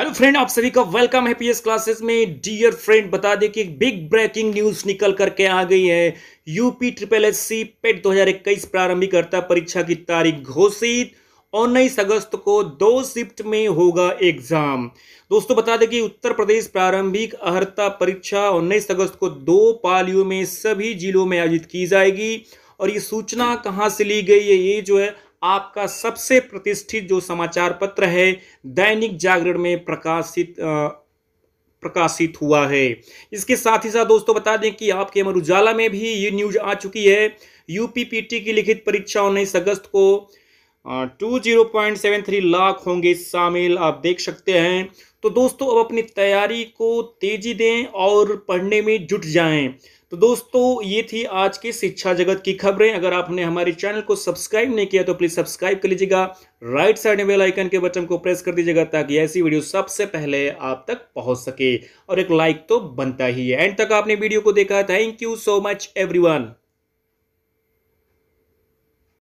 hello friend आप सभी का वेलकम है पीएस क्लासेस में डियर फ्रेंड बता दें कि बिग ब्रेकिंग न्यूज निकल करके आ गई है UP triple S C PET दो प्रारंभिकर्ता परीक्षा की तारीख घोषित उन्नीस अगस्त को दो शिफ्ट में होगा एग्जाम दोस्तों बता दें कि उत्तर प्रदेश प्रारंभिक अहर्ता परीक्षा उन्नीस अगस्त को दो पालियों में सभी जिलों में आयोजित की जाएगी और ये सूचना कहाँ से ली गई है ये जो है आपका सबसे प्रतिष्ठित जो समाचार पत्र है दैनिक जागरण में प्रकाशित प्रकाशित हुआ है इसके साथ ही साथ दोस्तों बता दें कि आपके अमर उजाला में भी ये न्यूज आ चुकी है यूपीपीटी की लिखित परीक्षा उन्नीस अगस्त को two zero point seven three lakh होंगे शामिल आप देख सकते हैं तो दोस्तों अब अपनी तैयारी को तेजी दें और पढ़ने में जुट जाएं तो दोस्तों ये थी आज की शिक्षा जगत की खबरें अगर आपने हमारे चैनल को सब्सक्राइब नहीं किया तो प्लीज़ सब्सक्राइब कर लीजिएगा राइट साइड में बेल आइकन के बटन को प्रेस कर दीजिएगा ताकि ऐसी वीडियो सबसे पहले आप तक पहुंच सके और एक लाइक तो बनता ही है एंड तक आपने वीडियो को देखा thank you so much every